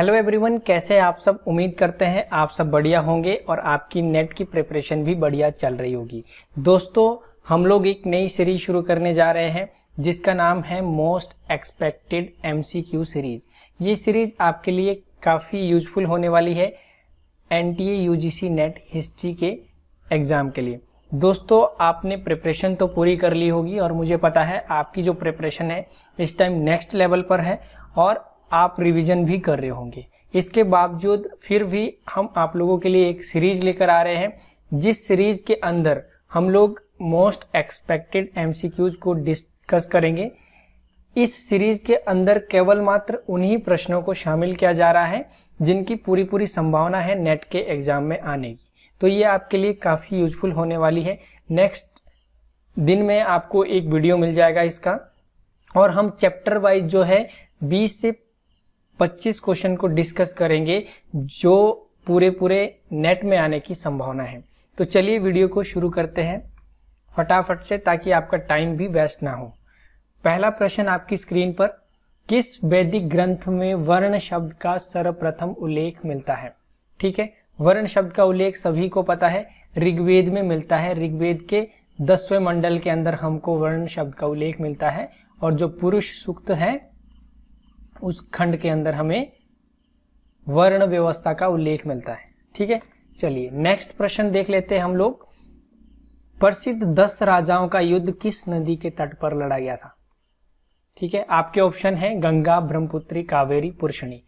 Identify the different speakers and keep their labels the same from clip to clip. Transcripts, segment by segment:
Speaker 1: hello everyone कैसे आप सब उम्मीद करते हैं आप सब बढ़िया होंगे और आपकी नेट की प्रिपरेशन भी बढ़िया चल रही होगी दोस्तों हम लोग एक नई सीरीज शुरू करने जा रहे हैं जिसका नाम है मोस्ट एक्सपेक्टेड एमसीक्यू सीरीज ये सीरीज आपके लिए काफ़ी यूजफुल होने वाली है N T UGC NET history के एग्ज़ाम के लिए दोस्तों आपने प्रिपरेशन तो पूरी कर ली होगी और मुझे पता है आपकी जो प्रिपरेशन है इस टाइम नेक्स्ट लेवल पर है और आप रिवीजन भी कर रहे होंगे इसके बावजूद फिर भी हम आप लोगों के लिए एक सीरीज लेकर आ रहे हैं जिस सीरीज के अंदर हम लोग मोस्ट एक्सपेक्टेड एमसीक्यूज को डिस्कस करेंगे इस सीरीज के अंदर केवल मात्र उन्हीं प्रश्नों को शामिल किया जा रहा है जिनकी पूरी पूरी संभावना है नेट के एग्जाम में आने की तो ये आपके लिए काफ़ी यूजफुल होने वाली है नेक्स्ट दिन में आपको एक वीडियो मिल जाएगा इसका और हम चैप्टर वाइज जो है 20 से 25 क्वेश्चन को डिस्कस करेंगे जो पूरे पूरे नेट में आने की संभावना है तो चलिए वीडियो को शुरू करते हैं फटाफट से ताकि आपका टाइम भी वेस्ट ना हो पहला प्रश्न आपकी स्क्रीन पर किस वैदिक ग्रंथ में वर्ण शब्द का सर्वप्रथम उल्लेख मिलता है ठीक है वर्ण शब्द का उल्लेख सभी को पता है ऋग्वेद में मिलता है ऋग्वेद के दसवें मंडल के अंदर हमको वर्ण शब्द का उल्लेख मिलता है और जो पुरुष सूक्त है उस खंड के अंदर हमें वर्ण व्यवस्था का उल्लेख मिलता है ठीक है चलिए नेक्स्ट प्रश्न देख लेते हैं हम लोग प्रसिद्ध दस राजाओं का युद्ध किस नदी के तट पर लड़ा गया था ठीक है आपके ऑप्शन है गंगा ब्रह्मपुत्री कावेरी पुरुषणी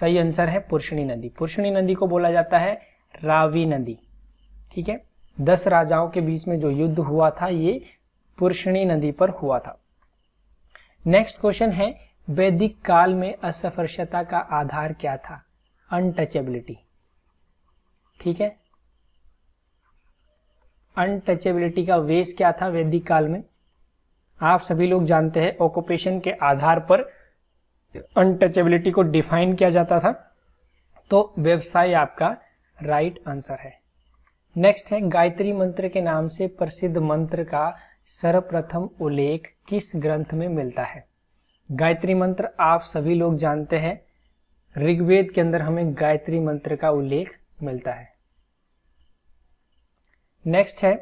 Speaker 1: सही आंसर है पुरुषणी नदी पुरुषणी नदी को बोला जाता है रावी नदी ठीक है दस राजाओं के बीच में जो युद्ध हुआ था ये पुरुषणी नदी पर हुआ था नेक्स्ट क्वेश्चन है वैदिक काल में असफर्शता का आधार क्या था अनटचेबिलिटी ठीक है अनटचेबिलिटी का वेस क्या था वैदिक काल में आप सभी लोग जानते हैं ऑक्यूपेशन के आधार पर अनटचेबिलिटी को डिफाइन किया जाता था तो व्यवसाय आपका राइट right आंसर है नेक्स्ट है गायत्री मंत्र के नाम से प्रसिद्ध मंत्र का सर्वप्रथम उल्लेख किस ग्रंथ में मिलता है गायत्री मंत्र आप सभी लोग जानते हैं ऋग्वेद के अंदर हमें गायत्री मंत्र का उल्लेख मिलता है नेक्स्ट है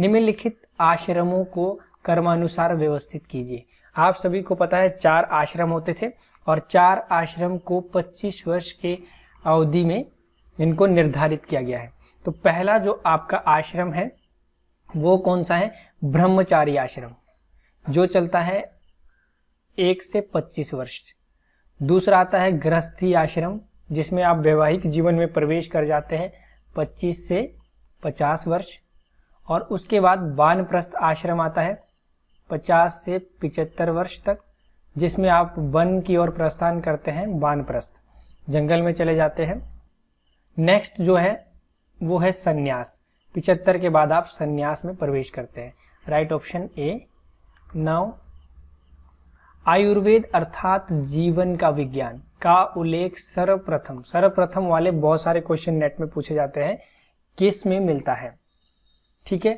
Speaker 1: निम्नलिखित आश्रमों को कर्मानुसार व्यवस्थित कीजिए आप सभी को पता है चार आश्रम होते थे और चार आश्रम को 25 वर्ष के अवधि में इनको निर्धारित किया गया है तो पहला जो आपका आश्रम है वो कौन सा है ब्रह्मचारी आश्रम जो चलता है एक से पच्चीस वर्ष दूसरा आता है गृहस्थी आश्रम जिसमें आप वैवाहिक जीवन में प्रवेश कर जाते हैं पच्चीस से पचास वर्ष और उसके बाद वानप्रस्थ आश्रम आता है पचास से पिचहत्तर वर्ष तक जिसमें आप वन की ओर प्रस्थान करते हैं वानप्रस्थ जंगल में चले जाते हैं नेक्स्ट जो है वो है सन्यास पिचहत्तर के बाद आप सन्यास में प्रवेश करते हैं right option A now Ayurveda अर्थात जीवन का विज्ञान का उल्लेख सर्वप्रथम सर्वप्रथम वाले बहुत सारे क्वेश्चन नेट में पूछे जाते हैं किस में मिलता है ठीक है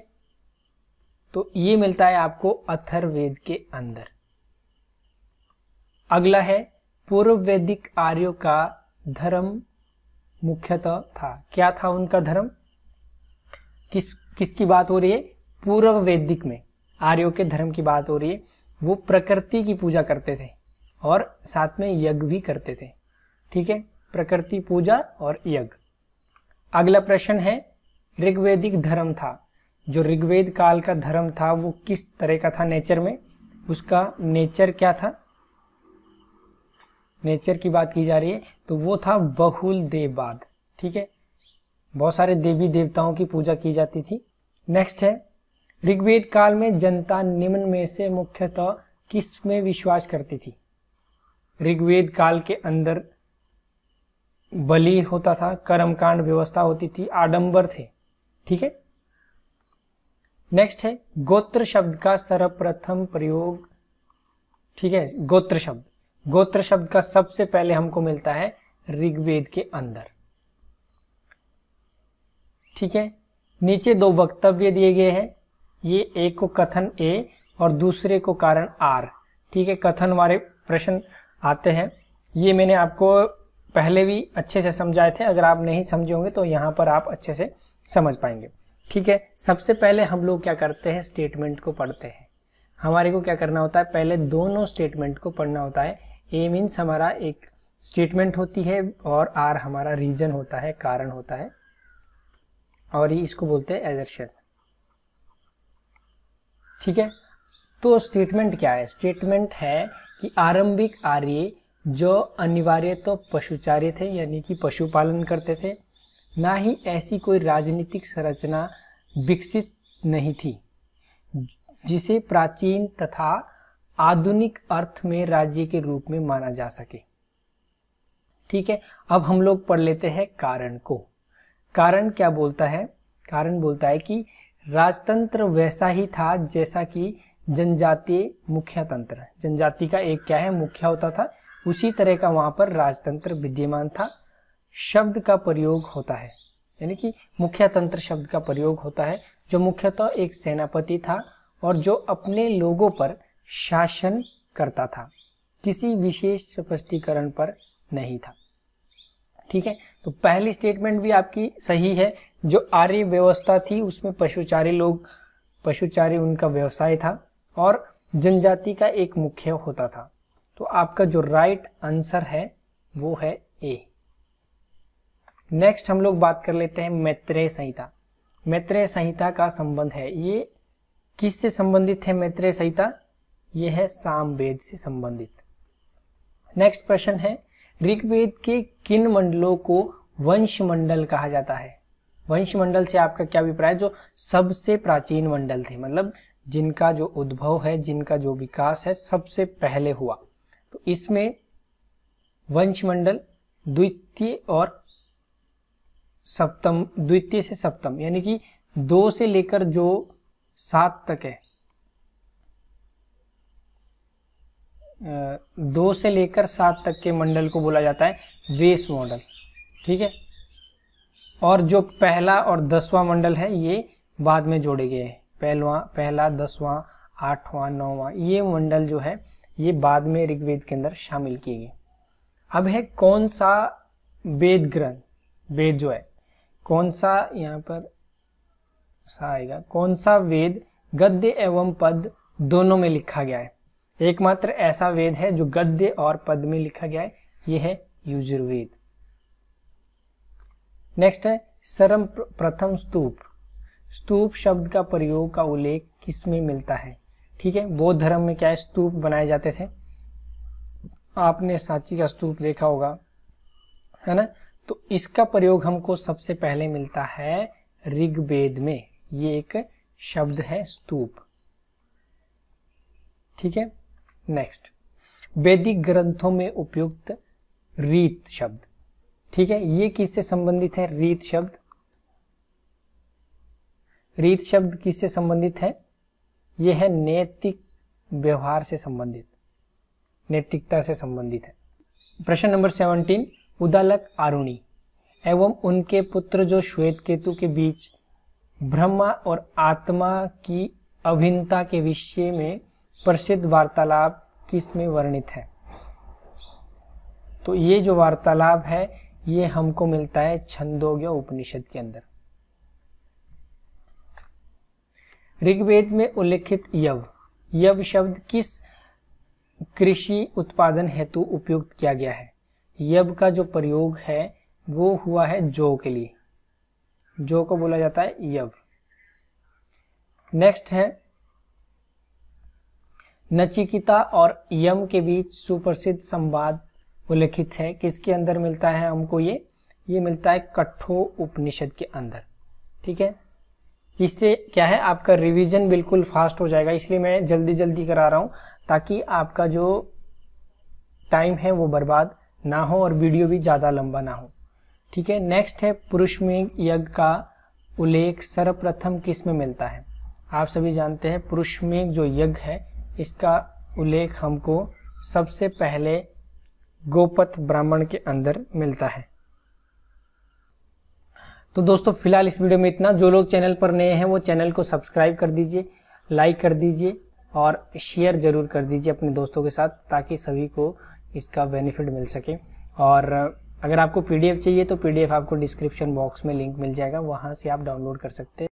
Speaker 1: तो ये मिलता है आपको अथर्वेद के अंदर अगला है पूर्व वैदिक आर्यों का धर्म मुख्यतः था क्या था उनका धर्म किस किसकी बात हो रही है पूर्व वैदिक में आर्यों के धर्म की बात हो रही है वो प्रकृति की पूजा करते थे और साथ में यज्ञ भी करते थे ठीक है प्रकृति पूजा और यज्ञ अगला प्रश्न है ऋग्वेदिक धर्म था जो ऋग्वेद काल का धर्म था वो किस तरह का था नेचर में उसका नेचर क्या था नेचर की बात की जा रही है तो वो था बहुल देववाद ठीक है बहुत सारे देवी देवताओं की पूजा की जाती थी नेक्स्ट है ऋग्वेद काल में जनता निम्न में से मुख्यतः किस में विश्वास करती थी ऋग्वेद काल के अंदर बलि होता था कर्मकांड व्यवस्था होती थी आडंबर थे ठीक है नेक्स्ट है गोत्र शब्द का सर्वप्रथम प्रयोग ठीक है गोत्र शब्द गोत्र शब्द का सबसे पहले हमको मिलता है ऋग्वेद के अंदर ठीक है नीचे दो वक्तव्य दिए गए हैं ये एक को कथन ए और दूसरे को कारण आर ठीक है कथन वाले प्रश्न आते हैं ये मैंने आपको पहले भी अच्छे से समझाए थे अगर आप नहीं समझे होंगे तो यहाँ पर आप अच्छे से समझ पाएंगे ठीक है सबसे पहले हम लोग क्या करते हैं स्टेटमेंट को पढ़ते हैं हमारे को क्या करना होता है पहले दोनों स्टेटमेंट को पढ़ना होता है ए मीन्स हमारा एक स्टेटमेंट होती है और आर हमारा रीजन होता है कारण होता है और ये इसको बोलते हैं एजर्शन ठीक है तो स्टेटमेंट क्या है स्टेटमेंट है कि आरंभिक आर्य जो अनिवार्य तो पशुचार्य थे यानी कि पशुपालन करते थे ना ही ऐसी कोई राजनीतिक संरचना विकसित नहीं थी जिसे प्राचीन तथा आधुनिक अर्थ में राज्य के रूप में माना जा सके ठीक है अब हम लोग पढ़ लेते हैं कारण को कारण क्या बोलता है कारण बोलता है कि राजतंत्र वैसा ही था जैसा कि जनजातीय मुखिया तंत्र जनजाति का एक क्या है मुख्य होता था उसी तरह का वहां पर राजतंत्र विद्यमान था शब्द का प्रयोग होता है यानी कि मुखिया तंत्र शब्द का प्रयोग होता है जो मुख्यतः एक सेनापति था और जो अपने लोगों पर शासन करता था किसी विशेष स्पष्टीकरण पर नहीं था ठीक है तो पहली स्टेटमेंट भी आपकी सही है जो आर्य व्यवस्था थी उसमें पशुचारी लोग पशुचारी उनका व्यवसाय था और जनजाति का एक मुख्य होता था तो आपका जो राइट आंसर है वो है ए नेक्स्ट हम लोग बात कर लेते हैं मैत्रेय संहिता मैत्रेय संहिता का संबंध है ये किससे संबंधित है मैत्रेय संहिता ये है सामवेद से संबंधित नेक्स्ट प्रश्न है ऋग्वेद के किन मंडलों को वंश मंडल कहा जाता है वंश मंडल से आपका क्या अभिप्राय जो सबसे प्राचीन मंडल थे मतलब जिनका जो उद्भव है जिनका जो विकास है सबसे पहले हुआ तो इसमें वंशमंडल द्वितीय और सप्तम द्वितीय से सप्तम यानी कि दो से लेकर जो सात तक है दो से लेकर सात तक के मंडल को बोला जाता है वेस मॉडल ठीक है और जो पहला और दसवां मंडल है ये बाद में जोड़े गए हैं पहलवा पहला दसवां आठवां नौवां ये मंडल जो है ये बाद में ऋग्वेद के अंदर शामिल किए गए अब है कौन सा वेद ग्रंथ वेद जो है कौन सा यहाँ पर सा आएगा कौन सा वेद गद्य एवं पद दोनों में लिखा गया है एकमात्र ऐसा वेद है जो गद्य और पद में लिखा गया है यह है युजुर्वेद नेक्स्ट है सर्व प्रथम स्तूप स्तूप शब्द का प्रयोग का उल्लेख किस में मिलता है ठीक है बौद्ध धर्म में क्या है स्तूप बनाए जाते थे आपने सांची का स्तूप देखा होगा है ना तो इसका प्रयोग हमको सबसे पहले मिलता है ऋग्वेद में ये एक शब्द है स्तूप ठीक है नेक्स्ट वैदिक ग्रंथों में उपयुक्त रीत शब्द ठीक है ये किससे संबंधित है रीत शब्द रीत शब्द किससे संबंधित है यह है नैतिक व्यवहार से संबंधित नैतिकता से संबंधित है प्रश्न नंबर सेवनटीन उदालक आरुणी एवं उनके पुत्र जो श्वेत केतु के बीच ब्रह्मा और आत्मा की अभिन्नता के विषय में प्रसिद्ध वार्तालाप किस में वर्णित है तो ये जो वार्तालाप है ये हमको मिलता है छंदोग्य उपनिषद के अंदर ऋग्वेद में उल्लेखित यव यव शब्द किस कृषि उत्पादन हेतु उपयुक्त किया गया है यव का जो प्रयोग है वो हुआ है जो के लिए जो को बोला जाता है यव नेक्स्ट है नचिकिता और यम के बीच सुप्रसिद्ध संवाद उल्लेखित है किसके अंदर मिलता है हमको ये ये मिलता है कठो उपनिषद के अंदर ठीक है इससे क्या है आपका रिवीजन बिल्कुल फास्ट हो जाएगा इसलिए मैं जल्दी जल्दी करा रहा हूँ ताकि आपका जो टाइम है वो बर्बाद ना हो और वीडियो भी ज़्यादा लंबा ना हो ठीक है नेक्स्ट है पुरुष में यज्ञ का उल्लेख सर्वप्रथम किस में मिलता है आप सभी जानते हैं पुरुष में जो यज्ञ है इसका उल्लेख हमको सबसे पहले गोपथ ब्राह्मण के अंदर मिलता है तो दोस्तों फिलहाल इस वीडियो में इतना जो लोग चैनल पर नए हैं वो चैनल को सब्सक्राइब कर दीजिए लाइक कर दीजिए और शेयर ज़रूर कर दीजिए अपने दोस्तों के साथ ताकि सभी को इसका बेनिफिट मिल सके और अगर आपको पीडीएफ चाहिए तो पीडीएफ आपको डिस्क्रिप्शन बॉक्स में लिंक मिल जाएगा वहाँ से आप डाउनलोड कर सकते हैं